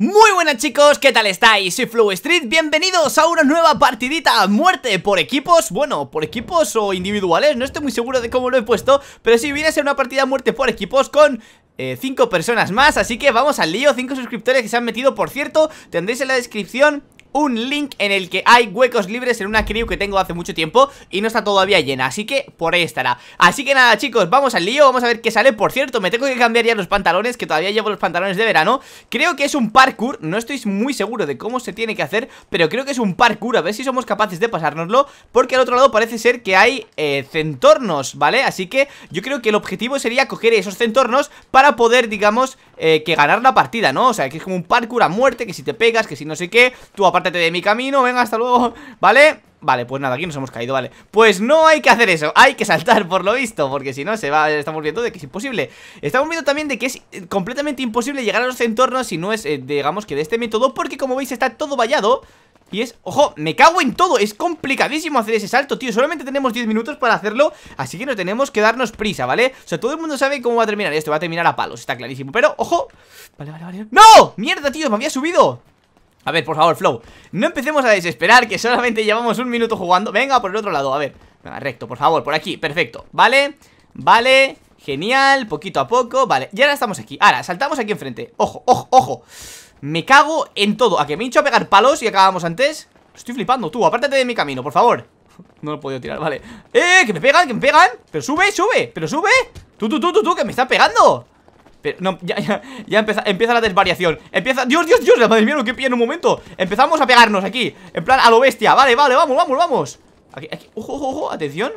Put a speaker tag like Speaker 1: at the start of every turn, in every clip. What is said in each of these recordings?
Speaker 1: Muy buenas chicos, ¿qué tal estáis? Soy Flow Street, bienvenidos a una nueva partidita muerte por equipos, bueno, por equipos o individuales, no estoy muy seguro de cómo lo he puesto, pero sí viene a ser una partida muerte por equipos con eh, cinco personas más, así que vamos al lío, cinco suscriptores que se han metido, por cierto, tendréis en la descripción un link en el que hay huecos libres en una crew que tengo hace mucho tiempo y no está todavía llena, así que por ahí estará Así que nada chicos, vamos al lío, vamos a ver qué sale Por cierto, me tengo que cambiar ya los pantalones, que todavía llevo los pantalones de verano Creo que es un parkour, no estoy muy seguro de cómo se tiene que hacer Pero creo que es un parkour, a ver si somos capaces de pasárnoslo Porque al otro lado parece ser que hay eh, centornos, ¿vale? Así que yo creo que el objetivo sería coger esos centornos para poder, digamos, eh, que ganar la partida, ¿no? O sea, que es como un parkour a muerte, que si te pegas, que si no sé qué, tú apareces apártate de mi camino, venga, hasta luego ¿Vale? Vale, pues nada, aquí nos hemos caído, vale Pues no hay que hacer eso, hay que saltar por lo visto Porque si no se va, estamos viendo de que es imposible Estamos viendo también de que es eh, completamente imposible llegar a los entornos Si no es, eh, digamos que de este método Porque como veis está todo vallado y es, ojo, me cago en todo Es complicadísimo hacer ese salto, tío Solamente tenemos 10 minutos para hacerlo Así que no tenemos que darnos prisa, ¿vale? O sea, todo el mundo sabe cómo va a terminar esto Va a terminar a palos, está clarísimo Pero, ojo Vale, vale, vale ¡No! ¡Mierda, tío! ¡Me había subido! A ver, por favor, Flow No empecemos a desesperar que solamente llevamos un minuto jugando Venga, por el otro lado, a ver Venga, recto, por favor, por aquí, perfecto Vale, vale, genial Poquito a poco, vale, y ahora estamos aquí Ahora, saltamos aquí enfrente, ojo, ojo, ojo Me cago en todo, a que me hincho a pegar palos Y acabamos antes Estoy flipando, tú, apártate de mi camino, por favor No lo he podido tirar, vale ¡Eh, que me pegan, que me pegan! Pero sube, sube, pero sube Tú, tú, tú, tú, tú, que me está pegando ya, empieza, la desvariación Empieza, Dios, Dios, Dios, madre mía, lo que pilla en un momento Empezamos a pegarnos aquí, en plan a lo bestia Vale, vale, vamos, vamos, vamos aquí, aquí. Ojo, ojo, ojo, atención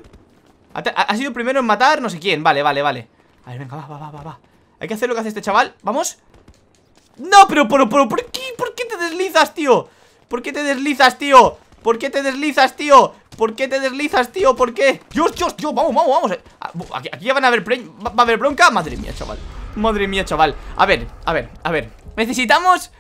Speaker 1: ha, sido primero en matar no sé quién, vale, vale, vale A ver, venga, va, va, va, va Hay que hacer lo que hace este chaval, vamos No, pero, pero, pero, ¿por qué, por qué te deslizas, tío? ¿Por qué te deslizas, tío? ¿Por qué te deslizas, tío? ¿Por qué te deslizas, tío? ¿Por qué? Dios, Dios, Dios, vamos, vamos, vamos ah, Aquí, ya van a a haber bronca Madre mía, chaval Madre mía, chaval A ver, a ver, a ver Necesitamos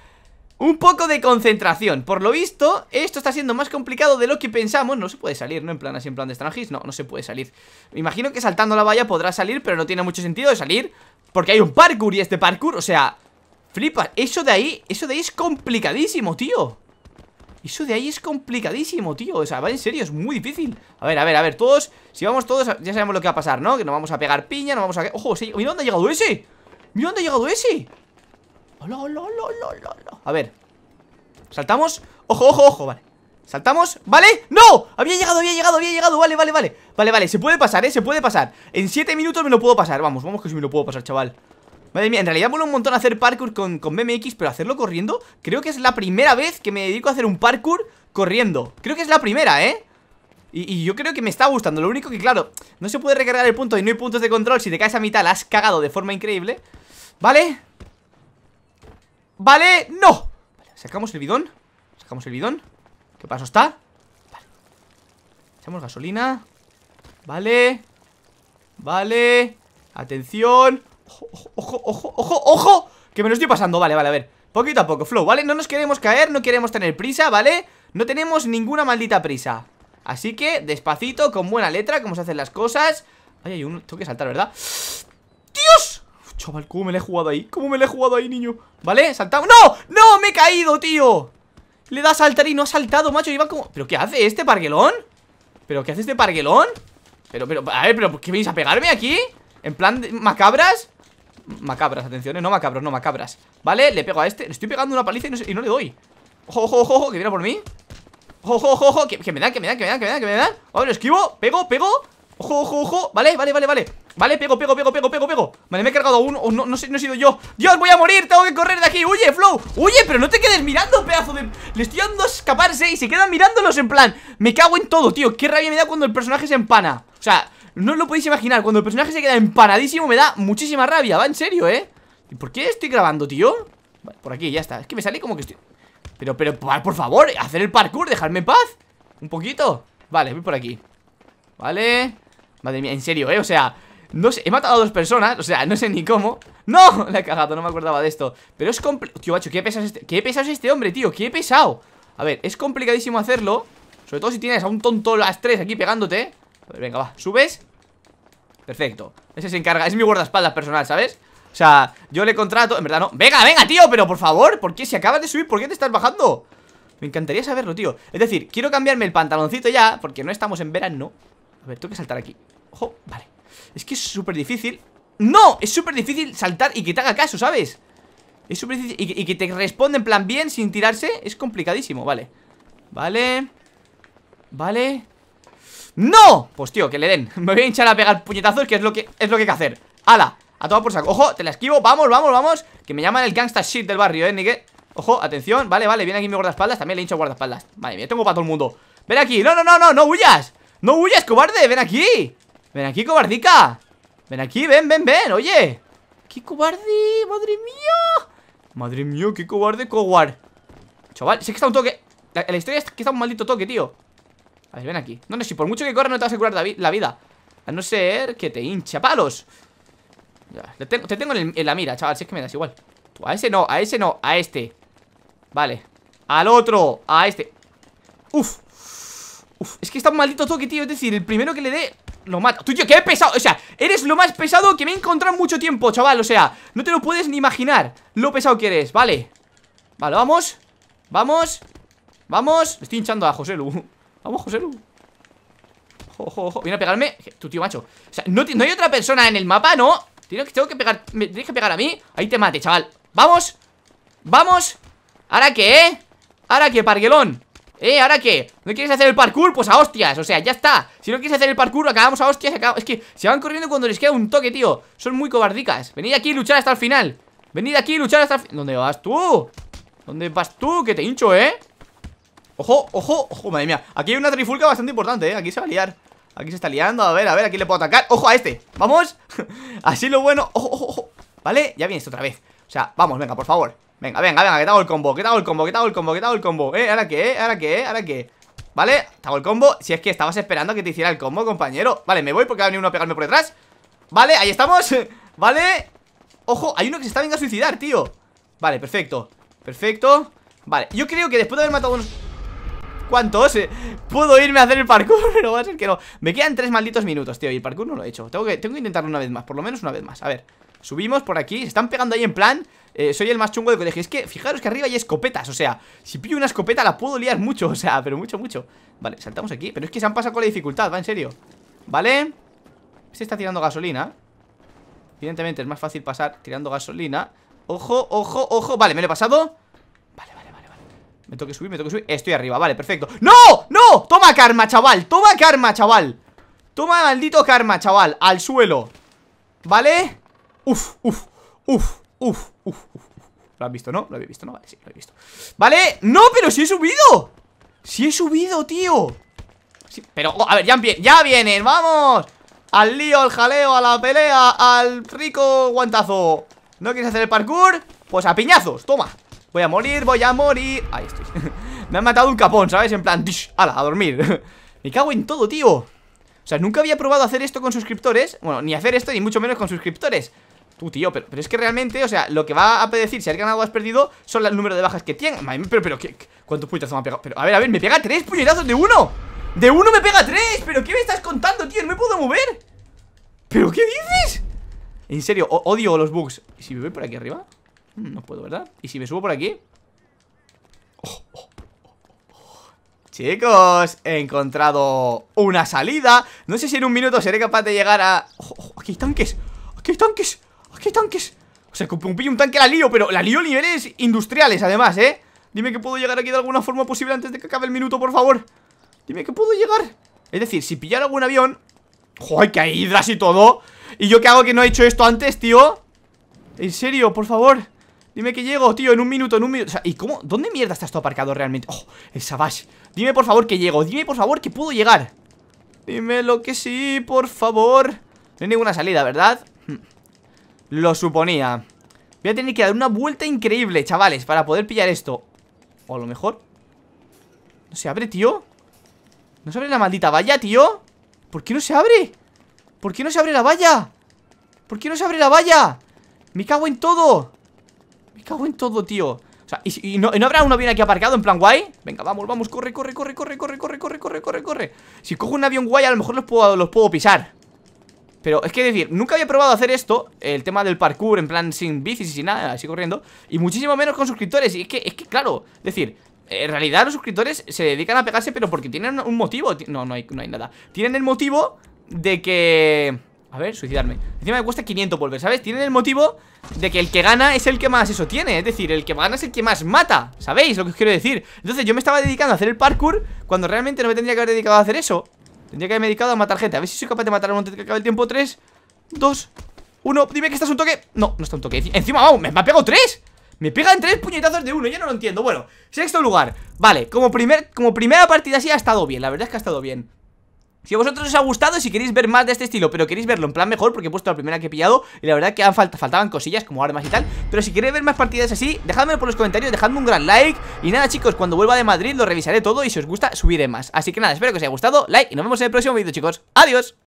Speaker 1: un poco de concentración Por lo visto, esto está siendo más complicado de lo que pensamos No se puede salir, ¿no? En plan así, en plan de Strangis No, no se puede salir Me imagino que saltando la valla podrá salir Pero no tiene mucho sentido de salir Porque hay un parkour y este parkour, o sea Flipa, eso de ahí, eso de ahí es complicadísimo, tío Eso de ahí es complicadísimo, tío O sea, va en serio, es muy difícil A ver, a ver, a ver, todos Si vamos todos, ya sabemos lo que va a pasar, ¿no? Que nos vamos a pegar piña, no vamos a... ¡Ojo! Sí, dónde ha llegado ese ¡Mira dónde ha llegado ese! ¡Hola, hola, hola, hola, A ver Saltamos ¡Ojo, ojo, ojo! Vale ¿Saltamos? ¿Vale? ¡No! Había llegado, había llegado, había llegado Vale, vale, vale Vale, vale, se puede pasar, ¿eh? Se puede pasar En 7 minutos me lo puedo pasar Vamos, vamos que sí me lo puedo pasar, chaval Madre mía, en realidad mola un montón hacer parkour con, con BMX Pero hacerlo corriendo Creo que es la primera vez que me dedico a hacer un parkour corriendo Creo que es la primera, ¿eh? Y, y, yo creo que me está gustando Lo único que, claro, no se puede recargar el punto Y no hay puntos de control Si te caes a mitad, has cagado de forma increíble ¿Vale? ¿Vale? ¡No! sacamos el bidón Sacamos el bidón ¿Qué paso está? Vale Echamos gasolina Vale Vale Atención Ojo, ojo, ojo, ojo, ojo Que me lo estoy pasando, vale, vale, a ver Poquito a poco, flow, ¿vale? No nos queremos caer, no queremos tener prisa, ¿vale? No tenemos ninguna maldita prisa Así que, despacito, con buena letra Como se hacen las cosas Ay, hay uno, tengo que saltar, ¿verdad? Chaval, ¿cómo me la he jugado ahí? ¿Cómo me le he jugado ahí, niño? ¿Vale? Saltamos. ¡No! ¡No! ¡Me he caído, tío! Le da saltar y no ha saltado, macho. Iba como... ¿Pero qué hace este parguelón? ¿Pero qué hace este parguelón? Pero, pero, a ver, pero ¿qué venís a pegarme aquí? ¿En plan de... macabras? Macabras, atención, ¿eh? no macabros, no macabras Vale, le pego a este, le estoy pegando una paliza y no, le doy Ojo, ojo, ojo, que viene por mí Ojo, ojo, ojo, que, me dan, que me dan, que me dan, que me dan, que me lo esquivo, pego, pego Ojo, ojo, ojo, vale, vale, vale, vale Vale, pego, pego, pego, pego, pego, pego Vale, me he cargado a uno, O oh, no, no, sé, no he sido yo Dios, voy a morir, tengo que correr de aquí, huye, Flow Huye, pero no te quedes mirando, pedazo de... Le estoy dando a escaparse y se quedan mirándolos en plan Me cago en todo, tío, qué rabia me da cuando el personaje se empana O sea, no lo podéis imaginar, cuando el personaje se queda empanadísimo me da muchísima rabia, va, en serio, ¿eh? ¿Y por qué estoy grabando, tío? Vale, por aquí, ya está, es que me sale como que estoy... Pero, pero, por favor, hacer el parkour, dejarme en paz Un poquito Vale, voy por aquí Vale Madre mía, en serio, ¿eh? O sea, no sé, he matado a dos personas, o sea, no sé ni cómo ¡No! La he cagado, no me acordaba de esto Pero es complicado, tío, macho, qué pesado es este Qué pesado es este hombre, tío, qué pesado A ver, es complicadísimo hacerlo Sobre todo si tienes a un tonto las tres aquí pegándote A ver, venga, va, subes Perfecto, ese se encarga Es mi guardaespaldas personal, ¿sabes? O sea, yo le contrato, en verdad no Venga, venga, tío, pero por favor, ¿por qué? Si acabas de subir, ¿por qué te estás bajando? Me encantaría saberlo, tío Es decir, quiero cambiarme el pantaloncito ya Porque no estamos en verano A ver, tengo que saltar aquí Ojo, vale es que es súper difícil ¡No! Es súper difícil saltar y que te haga caso, ¿sabes? Es súper difícil y que, te responde en plan bien sin tirarse Es complicadísimo, vale Vale Vale ¡No! Pues tío, que le den Me voy a hinchar a pegar puñetazos que es lo que, es lo que hay que hacer ¡Hala! A toda por saco ¡Ojo! Te la esquivo ¡Vamos, vamos, vamos! Que me llaman el gangsta shit del barrio, ¿eh? Ni Ojo, atención Vale, vale Viene aquí mi guardaespaldas También le hincho guardaespaldas Vale, me tengo para todo el mundo Ven aquí ¡No, no, no, no! ¡No huyas! ¡No huyas, cobarde! ¡Ven aquí! Ven aquí, cobardica Ven aquí, ven, ven, ven, oye ¡Qué cobarde! ¡Madre mía! ¡Madre mía, qué cobarde, cobarde Chaval, sé que está un toque la, historia es que está un maldito toque, tío A ver, ven aquí No, no, si por mucho que corra no te vas a curar la, vida A no ser que te hincha palos ya, te, tengo, en, la mira, chaval, si es que me das igual a ese no, a ese no, a este Vale Al otro, a este Uf Uf, es que está un maldito toque, tío Es decir, el primero que le dé lo mata tú que qué pesado, o sea, eres lo más pesado que me he encontrado en mucho tiempo, chaval O sea, no te lo puedes ni imaginar lo pesado que eres, vale Vale, vamos Vamos Vamos Estoy hinchando a José Vamos, José jo, jo, Viene a pegarme Tu tío, macho O sea, no, hay otra persona en el mapa, ¿no? Tengo que, tengo que pegar Me tienes que pegar a mí Ahí te mate, chaval Vamos Vamos ¿Ahora qué, eh? ¿Ahora qué, parguelón? ¿Eh? ¿Ahora qué? ¿No quieres hacer el parkour? Pues a hostias, o sea, ya está Si no quieres hacer el parkour, acabamos a hostias Es que se van corriendo cuando les queda un toque, tío Son muy cobardicas Venid aquí y luchar hasta el final Venid aquí y luchar hasta el final ¿Dónde vas tú? ¿Dónde vas tú? Que te hincho, ¿eh? Ojo, ojo, ojo, madre mía Aquí hay una trifulca bastante importante, ¿eh? Aquí se va a liar Aquí se está liando, a ver, a ver, aquí le puedo atacar ¡Ojo a este! ¡Vamos! Así lo bueno ¡Ojo, ojo, ojo! ¿Vale? Ya viene otra vez O sea, vamos, venga, por favor Venga, venga, venga, que te hago el combo, que te hago el combo, que te hago el combo, que te hago el combo Eh, ¿ahora qué? Eh, ¿ahora qué? Eh, ¿ahora qué? ¿Vale? Te hago el combo Si es que estabas esperando a que te hiciera el combo, compañero Vale, me voy porque va venido uno a pegarme por detrás Vale, ahí estamos Vale Ojo, hay uno que se está venga a suicidar, tío Vale, perfecto Perfecto Vale, yo creo que después de haber matado unos... ¿Cuántos? Eh, ¿Puedo irme a hacer el parkour? pero va a ser que no Me quedan tres malditos minutos, tío Y el parkour no lo he hecho Tengo que, tengo que intentarlo una vez más Por lo menos una vez más A ver Subimos por aquí, se están pegando ahí en plan eh, soy el más chungo del colegio Es que fijaros que arriba hay escopetas, o sea Si pillo una escopeta la puedo liar mucho, o sea Pero mucho, mucho Vale, saltamos aquí, pero es que se han pasado con la dificultad, va, en serio Vale Se está tirando gasolina Evidentemente es más fácil pasar tirando gasolina Ojo, ojo, ojo, vale, me lo he pasado Vale, vale, vale, vale Me tengo que subir, me tengo que subir, estoy arriba, vale, perfecto ¡No! ¡No! Toma karma, chaval, toma karma, chaval Toma maldito karma, chaval Al suelo Vale Uf, uf, uf, uf, uf, uf. ¿Lo has visto, no? Lo había visto, ¿no? Vale, sí, lo he visto ¡Vale! ¡No, pero sí he subido! sí he subido, tío! pero, oh, a ver, ya, ya vienen, ¡vamos! Al lío, al jaleo, a la pelea Al rico guantazo ¿No quieres hacer el parkour? Pues a piñazos, toma Voy a morir, voy a morir Ahí estoy Me han matado un capón, ¿sabes? En plan, A ala, a dormir Me cago en todo, tío O sea, nunca había probado hacer esto con suscriptores Bueno, ni hacer esto, ni mucho menos con suscriptores Uh, tío, pero, es que realmente, o sea, lo que va a decir si has ganado o has perdido son el número de bajas que tiene. Pero, pero, cuántos puñetazos me ha pegado? Pero, a ver, a ver, me pega tres puñetazos de uno. De uno me pega tres. ¿Pero qué me estás contando, tío? No me puedo mover. ¿Pero qué dices? En serio, odio los bugs. ¿Y si me voy por aquí arriba? Mm, no puedo, ¿verdad? ¿Y si me subo por aquí? Oh, oh, oh, Chicos, he encontrado una salida No sé si en un minuto seré capaz de llegar a... Oh, oh, aquí hay tanques! ¡Aquí hay tanques! ¡Aquí hay tanques! O sea, como pillo un tanque la lío, pero la lío a niveles industriales, además, ¿eh? Dime que puedo llegar aquí de alguna forma posible antes de que acabe el minuto, por favor Dime que puedo llegar Es decir, si pillar algún avión ¡Joder, que hay hidras y todo! ¿Y yo qué hago que no he hecho esto antes, tío? En serio, por favor Dime que llego, tío, en un minuto, en un minuto o sea, ¿y cómo? ¿Dónde mierda está esto aparcado realmente? ¡Oh! El Savage Dime, por favor, que llego Dime, por favor, que puedo llegar Dime lo que sí, por favor No hay ninguna salida, ¿verdad? Hmm. Lo suponía Voy a tener que dar una vuelta increíble, chavales Para poder pillar esto O a lo mejor ¿No se abre, tío? ¿No se abre la maldita valla, tío? ¿Por qué no se abre? ¿Por qué no se abre la valla? ¿Por qué no se abre la valla? Me cago en todo Me cago en todo, tío o sea, ¿y, no, habrá un avión aquí aparcado en plan guay? Venga, vamos, vamos, corre, corre, corre, corre, corre, corre, corre, corre, corre, corre, Si cojo un avión guay a lo mejor los puedo, los puedo pisar pero es que decir, nunca había probado hacer esto El tema del parkour, en plan sin bicis y sin nada Así corriendo, y muchísimo menos con suscriptores Y es que, es que claro, es decir en realidad los suscriptores se dedican a pegarse Pero porque tienen un motivo, no, no hay, no hay nada Tienen el motivo de que... A ver, suicidarme Encima me cuesta 500 volver, ¿sabes? Tienen el motivo de que el que gana es el que más eso tiene Es decir, el que gana es el que más mata ¿Sabéis lo que os quiero decir? Entonces yo me estaba dedicando a hacer el parkour Cuando realmente no me tendría que haber dedicado a hacer eso Tendría que haberme dedicado a matar gente A ver si soy capaz de matar a uno antes que acabe el tiempo Tres, dos, uno. Dime que estás un toque No, no está un toque Encima, vamos, me, ha pegado tres. me pegan tres puñetazos de uno, yo no lo entiendo Bueno, sexto lugar Vale, como, primer, como primera partida sí ha estado bien La verdad es que ha estado bien si a vosotros os ha gustado, si queréis ver más de este estilo Pero queréis verlo en plan mejor, porque he puesto la primera que he pillado Y la verdad que han falta, faltaban cosillas como armas y tal Pero si queréis ver más partidas así, dejadme por los comentarios Dejadme un gran like, y nada chicos Cuando vuelva de Madrid lo revisaré todo y si os gusta subiré más Así que nada, espero que os haya gustado, like y nos vemos en el próximo vídeo chicos, adiós